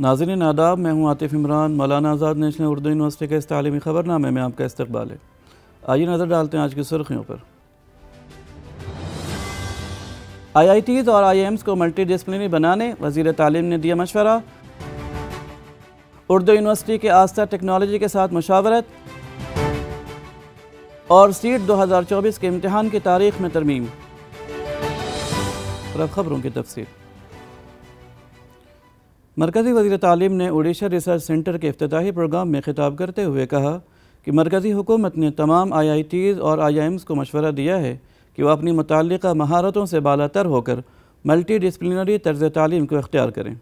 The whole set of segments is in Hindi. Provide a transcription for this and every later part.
नाजरन आदाब मैं हूँ आतिफ इमरान मौलाना आज़ाद नेशनल उर्दू यूनिवर्सिटी के इस तलीमी ख़बरनामे में आपका इस्तबाल है आइए नज़र डालते हैं आज की सुर्खियों पर आई आई टीज़ और आई एम्स को मल्टी डिसप्लिनरी बनाने वजीर तालीम ने दिया मशवरा उर्दू यूनिवर्सिटी के आस्था टेक्नोलॉजी के साथ मशावरत और सीट दो हज़ार चौबीस के इम्तहान की तारीख में तरमीम खबरों की तफसी मरकज़ी वजी तालीम ने उड़ीसा रिसर्च सेंटर के अफ्ताही प्रोग्राम में खिताब करते हुए कहा कि मरकज़ी हुकूमत ने तमाम आई आई टीज़ और आई आई एम्स को मशवरा दिया है कि वह अपनी मुतल महारतों से बाला तर होकर मल्टी डिसप्लिनरी तर्ज तालीम को अख्तियार करें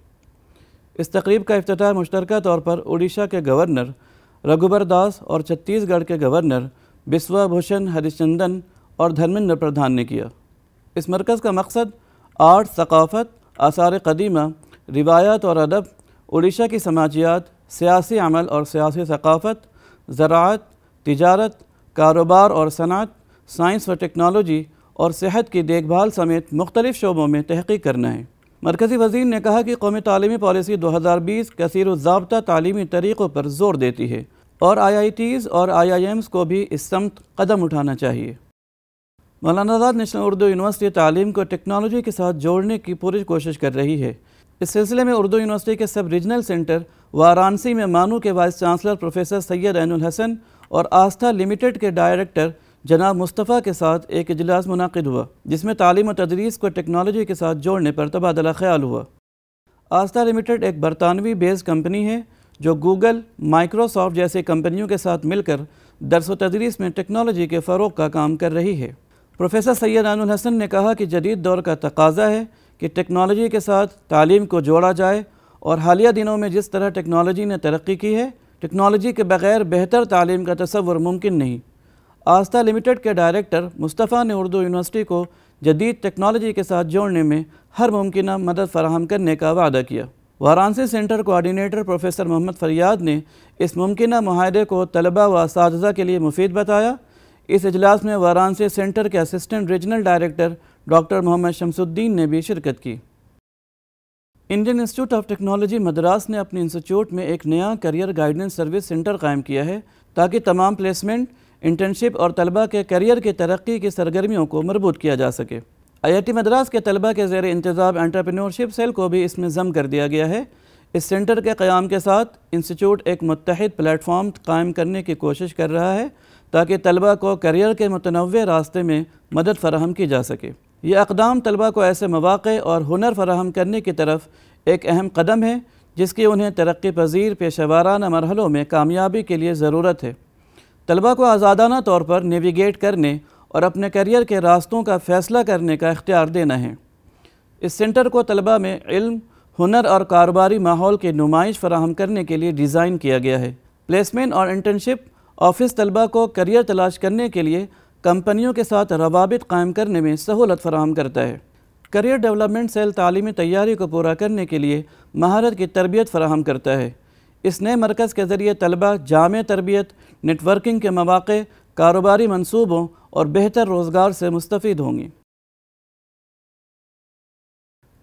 इस तकरीब का अफ्ताह मुश्तर तौर पर उड़ीसा के गवर्नर रघुबर दास और छत्तीसगढ़ के गवर्नर बिस्वा भूषण हरिश्चंदन और धर्मेंद्र प्रधान ने किया इस मरकज़ का मकसद आर्ट सकाफ़त आसार कदीमा रिवायत और अदब उड़ीसा की समाजियात सियासी अमल और सियासी सकाफ़त ज़रात तजारत कारोबार और सनात साइंस व टेक्नोलॉजी और सेहत की देखभाल समेत मुख्तलिफ़ शोबों में तहकीक करना है मरकज़ी वजीर ने कहा कि कौमी तलीमी पॉलिसी दो हज़ार बीस कसर जबता तलीमी तरीक़ों पर जोर देती है और आई आई टीज़ और आई आई एम्स को भी इस समत कदम उठाना चाहिए मौलाना आज़ाद नेशनल उर्दू यूनिवर्सिटी तालीम को टेक्नोलॉजी के साथ जोड़ने की पूरी कोशिश कर रही है इस सिलसिले में उर्दू यूनिवर्सिटी के सब रीजनल सेंटर वाराणसी में मानू के vice chancellor professor Syed Ainul Hasan और आस्था लिमिटेड के डायरेक्टर जनाब मुस्तफ़ा के साथ एक इजलास मुनद हुआ जिसमें तालीम और तदरीस को टेक्नोलॉजी के साथ जोड़ने पर तबादला ख्याल हुआ आस्था लिमिटेड एक बरतानवी बेस्ड कंपनी है जो गूगल माइक्रोसॉफ्ट जैसे कंपनियों के साथ मिलकर दरस व तदरीस में टेक्नोलॉजी के फ़रोग का काम कर रही है प्रोफेसर सैयद अनुल हसन ने कहा कि जदीद दौर का तकाजा है कि टेक्नोलॉजी के साथ तालीम को जोड़ा जाए और हालिया दिनों में जिस तरह टेक्नोलॉजी ने तरक्की की है टेक्नोलॉजी के बगैर बेहतर तालीम का तस्वर मुमकिन नहीं आस्था लिमिटेड के डायरेक्टर मुस्तफ़ा ने उर्दू यूनिवर्सिटी को जदीद टेक्नोलॉजी के साथ जोड़ने में हर मुमकिन मदद फराहम करने का वादा किया Varanasi centre coordinator professor Mohammad Fariyad ने इस मुमकिन माहदे को तलबा व इस के लिए मुफीद बताया इस अजलास में वाराणसी सेंटर के assistant regional director doctor Mohammad Shamsuddin ने भी शिरकत की Indian Institute of Technology Madras ने अपने इंस्टीट्यूट में एक नया करियर गाइडेंस सर्विस सेंटर कायम किया है ताकि तमाम प्लेसमेंट इंटर्नशिप और तलबा के करियर की तरक्की की सरगर्मियों को मरबूत किया जा सके आई आई टी मद्रास के तलबा के जेर इंतज़ाम एंटरप्रेन्योरशिप सेल को भी इसमें जम कर दिया गया है इस सेंटर के क़्याम के साथ इंस्टीट्यूट एक मुतहद प्लेटफॉर्म कायम करने की कोशिश कर रहा है ताकि तलबा को करियर के मतनवे रास्ते में मदद फराहम की जा सके ये अकदाम तलबा को ऐसे मौाक़े और हुनर फराहम करने की तरफ एक अहम कदम है जिसकी उन्हें तरक्की पजीर पेशेवाराना मरहलों में कामयाबी के लिए ज़रूरत है तलबा को आज़ादाना तौर पर नेविगेट करने और अपने करियर के रास्तों का फ़ैसला करने का इख्तियार देना है इस सेंटर को तलबा में इल्म हुनर और कारोबारी माहौल के नुमाइश फराहम करने के लिए डिज़ाइन किया गया है प्लेसमेंट और इंटर्नशिप ऑफिस तलबा को करियर तलाश करने के लिए कंपनियों के साथ रवाबित कायम करने में सहूलत फराहम करता है करियर डेवलपमेंट सेल तली तैयारी को पूरा करने के लिए महारत की तरबियत फराहम करता है इस नए मरकज़ के ज़रिए तलबा जाम तरबियत नेटवर्किंग के मौाक़े कारोबारी मनसूबों और बेहतर रोज़गार से मुस्तफ़ होंगी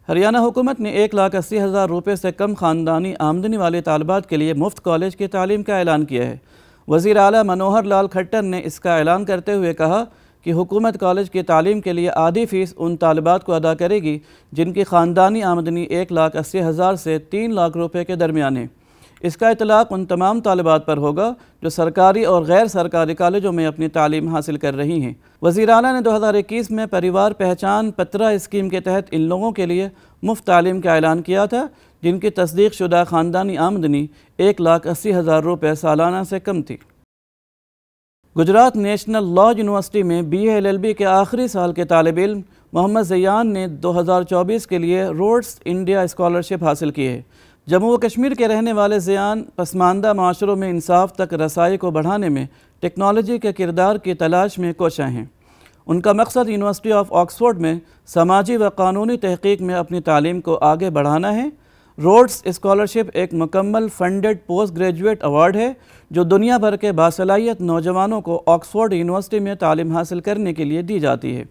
हरियाणा हुकूमत ने एक लाख अस्सी हज़ार रुपये से कम ख़ानदानी आमदनी वाले तलबात के लिए मुफ्त कॉलेज की तालीम का ऐलान किया है वज़ी अली मनोहर लाल खट्टर ने इसका ऐलान करते हुए कहा कि हुकूमत कॉलेज की तालीम के लिए आधी फ़ीस उन तलबात को अदा करेगी जिनकी ख़ानदानी आमदनी एक लाख अस्सी हज़ार से तीन लाख रुपये के दरमियान है इसका इतलाक़ उन तमाम तलबात पर होगा जो सरकारी और गैर सरकारी कॉलेजों में अपनी तालीम हासिल कर रही हैं वजीराना ने 2021 में परिवार पहचान पत्रा स्कीम के तहत इन लोगों के लिए मुफ्त तालीम का ऐलान किया था जिनकी तस्दीक शुदा ख़ानदानी आमदनी एक लाख अस्सी हज़ार रुपये सालाना से कम थी गुजरात नेशनल लॉ यूनिवर्सिटी में बी एल एल बी के आखिरी साल के तालब इम मोहम्मद जयान ने दो हज़ार चौबीस के लिए रोड्स इंडिया स्कॉलरशिप हासिल की है जम्मू व कश्मीर के रहने वाले ज़ियान पसमानदा माशरों में इंसाफ तक रसाई को बढ़ाने में टेक्नोलॉजी के किरदार की तलाश में कोशा हैं उनका मकसद यूनिवर्सिटी ऑफ ऑक्सफोर्ड में समाजी व कानूनी तहकीक में अपनी तालीम को आगे बढ़ाना है रोड्स स्कॉलरशिप एक मुकम्मल फंडेड पोस्ट ग्रेजुएट अवार्ड है जो दुनिया भर के बासलाहियत नौजवानों को ऑक्सफोर्ड यूनिवर्सिटी में तालीम हासिल करने के लिए दी जाती है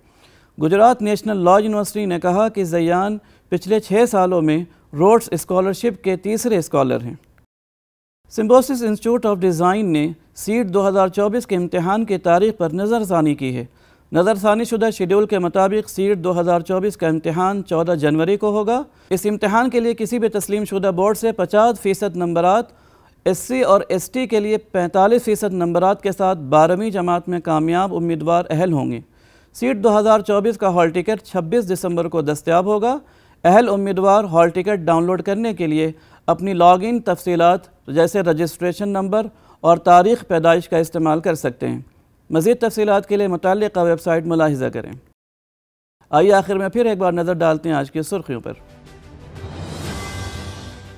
गुजरात नेशनल लॉ यूनिवर्सिटी ने कहा कि जयान पिछले छः सालों में रोड्स स्कॉलरशिप के तीसरे स्कॉलर हैं सिम्बोसिस इंस्टीट्यूट ऑफ डिज़ाइन ने सीट 2024 के इम्तहान की तारीख पर नज़रसानी की है नज़रसानी शुदा शेड्यूल के मुताबिक सीट 2024 का इम्तहान 14 जनवरी को होगा इस इम्तहान के लिए किसी भी तस्लीम शुदा बोर्ड से 50 फ़ीसद एस एससी और एसटी के लिए 45 फ़ीसद नंबर के साथ बारहवीं जमात में कामयाब उम्मीदवार अहल होंगे सीट 2024 का हॉल टिकट 26 दिसंबर को दस्तियाब होगा अहल उम्मीदवार हॉल टिकट डाउनलोड करने के लिए अपनी इन तफसीत जैसे रजिस्ट्रेशन नंबर और तारीख़ पैदाइश का इस्तेमाल कर सकते हैं मज़ीद तफसीत के लिए मुतल वेबसाइट मुलाहजा करें आइए आखिर में फिर एक बार नज़र डालते हैं आज की सुर्खियों पर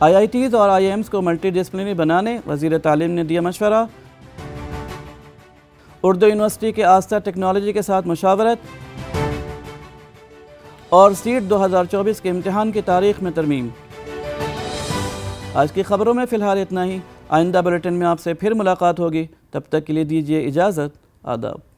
आई आई टीज़ और आई एम्स को मल्टी डिसप्लिनरी बनाने वजीर तालीम ने दिया मशवरा उर्दू यूनिवर्सिटी के आस्था टेक्नोलॉजी के साथ मशावरत और सीट 2024 के इम्तहान की तारीख में तरमीम आज की खबरों में फ़िलहाल इतना ही आइंदा बुलेटिन में आपसे फिर मुलाकात होगी तब तक के लिए दीजिए इजाज़त आदाब